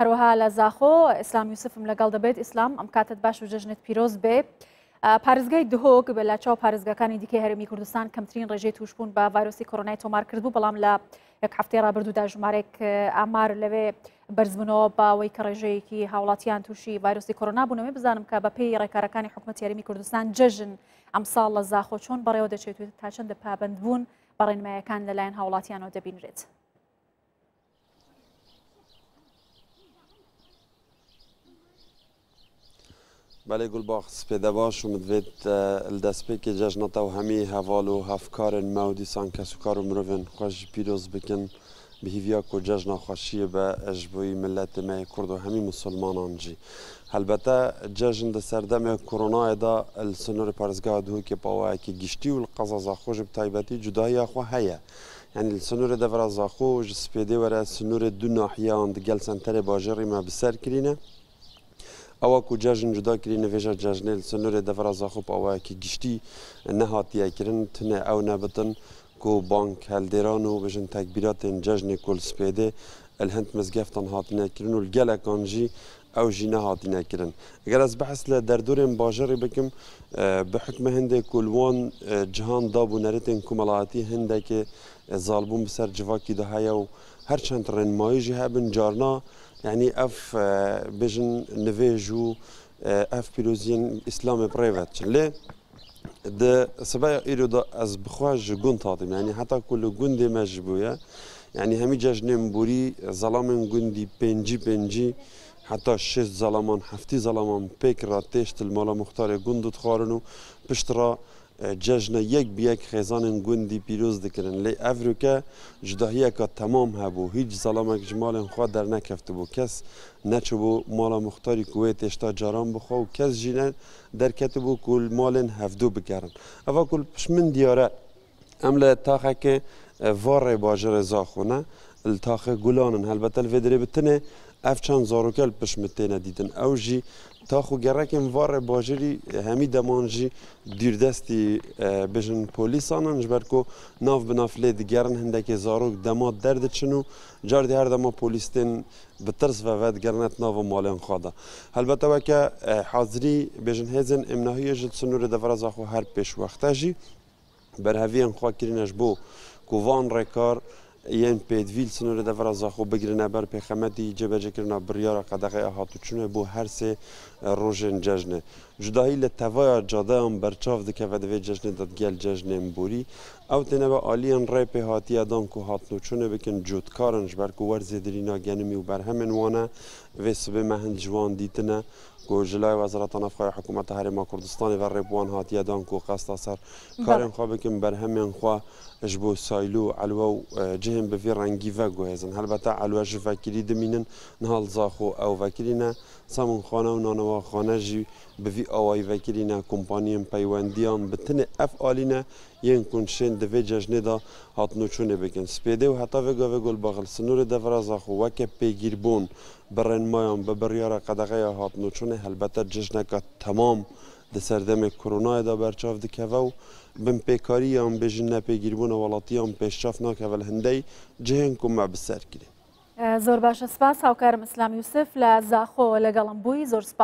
هەروەها لە زاخۆ ئیسلام یوسفم لەگەڵ دەبێت ئیسلام ئەم کاتت باش و ژژنت پیرۆز بێ. پارێزگای دهۆک بە لە چاو پارێزگەکانی دیکە هەرمی کوردستان کەمترین ڕێژەی توشبوون بە ڤایرۆسی کۆرۆنای تۆمار کردبوو بەڵام لە یەک هەفتەی ڕابردوودا ژمارێک ئامار لەوێ بەرزبنەوە باەوەی کە ڕێژەیەکی هاوڵاتیان تووشی ڤایرۆسی کۆرۆنا بوونەوەی بزانم کە بە پێی ڕێکارەکانی حکومەت یاریمی کوردستان جەژن ئەمساڵ لە زاخۆ چۆن بەڕێوە دەچێت تا چنددە پابند بوون بەڕێنمایەکان لەلایەن هاوڵاتیانەوە دەبینرێت. بله گلباخ سپیده باش و مدوید الدسپی که ججنتا و همی هوال و هفکارن مو دیسان کسو کارو مروین خوش پیروز بکن به هیویا کو ججنا خوشی به اجبوی ملت می کرد و همی مسلمانان جی البته ججن ده سردم کرونا دا السنور پارزگاه دو که پاوه که گشتی و القصصا خوش بطایبتی جدایی خو هیه يعني السنور دفر الزاخوج سبيدي ورا السنور دو ناحية عند جلسان تري باجري ما بسر كرينا ئەوە کو جژن جوداکری نوێژە جژنێل سنورێ دەڤرازا خوب ئەوەیەکی گشتی نەهاتیەکردن تنێ ئەو نەبتن کو بانک هەلدێران و بژن تەکبیراتێن جژنێ کولسپێدێ الهند مزگەفتان هاتنەکردن و گەلەکان ژی ئەو ژی نەهاتینەکردن. گەر ئەس بەحس لە دەردورێن باژەڕی بکەم بحکمە هەندێک کولوان جیهان دابوو نەرێتێن کومەڵاتی هەندێکێ زالبوون بسەر جواکی داهەیە و هەرچەند ڕێنمایژی هەبن جارنا يعني اف آه، بجن نفيجو آه، اف بيلوزين اسلام برايفت لي د سبايا إيرو ده از بخواج جون تاطم يعني حتى كل جون دي مجبويا يعني همي جاجنين بوري ظلام جون دي بنجي بنجي حتى شش ظلامان حفتي ظلامان بيك راتيشت المولا مختار جون دو تخارنو بشترا یک یەک یک خێزانن گوندی لی لی لێ که تمام تمام و هیچ جمال خواه در نکفته بود کس نچو بو مال مختاری کویتش تا جاران بخوا و کس ژینە در بوو کل مالن هفدو بگەڕن ئەوە کل پشمن دیاره ئەم تاخه که وار باجر زاخونه التاخه گلانن البته الویدری بتنه اف چند زاروکل پشمتی ندیدن او جی تا خو گرکم وار باجری همی دمان جی دیر دستی بجن پولیسانن جبر کو ناف بناف لید گرن هندک زاروک دماد درد چنو جار دی هر دما پولیستین بترس و ود گرنت ناو مالن خوادا البته وکه حاضری بجن هزن امناهی جد سنور دفرز اخو هر پیش وقتا جی بر هفین خواه کرینش بو کووان رکار yên pêdivîl sınûrê devera zaxo bigirine ber pêxemetî cebecekirina biryara qedexe ya hatûçûnê bû her sê e, rojên cejnê. جدایی لە تەوایا جادەیان بەرچاو دکە بە دەوێت جەژنێ دەدگەل جەژنێن بوری ئەو تێنەوە ئالیان ڕێ پێ هااتیادان و هاتن و چونە بکن جوودکارن بەرک و وەرزێ درینا گەنمی و بەرهەمن وانە وێ سبێ مەهند جوان دیتنە جلای وەزارەتە نەفخای حکوومەتە هەرێما کوردستانی بە ڕێبوان هاتیادان و قەستە سەر کارن خوا بکن بەرهەمیان خوا ji bo saylo elwe û cihên bi vê rengî ve guhêzin helbeta elwe ji vekirî dimînin nihal zaxo ew vekirîne samûn xane û nanewaxane jî وی آوای وکیلین کمپانیم پیوندیان به تن افعالین ین کنشین دوی ججنه دا هاتنو چونه بکن سپیده و حتی وگا وگل بغل سنور دفراز خو وکه پیگیر بون برن مایان به بریار قدقه هاتنو چونه هلبتا ججنه که تمام د سردم کرونا دا برچاف دکه و بن پیکاری هم بجن نپیگیر بون ولاتی هم پیشرفت ناکه ول هنده جهن کمع بسر کرد زور باش سپاس هاوکارم اسلام یوسف لزاخو لگلم بوی زور سپاس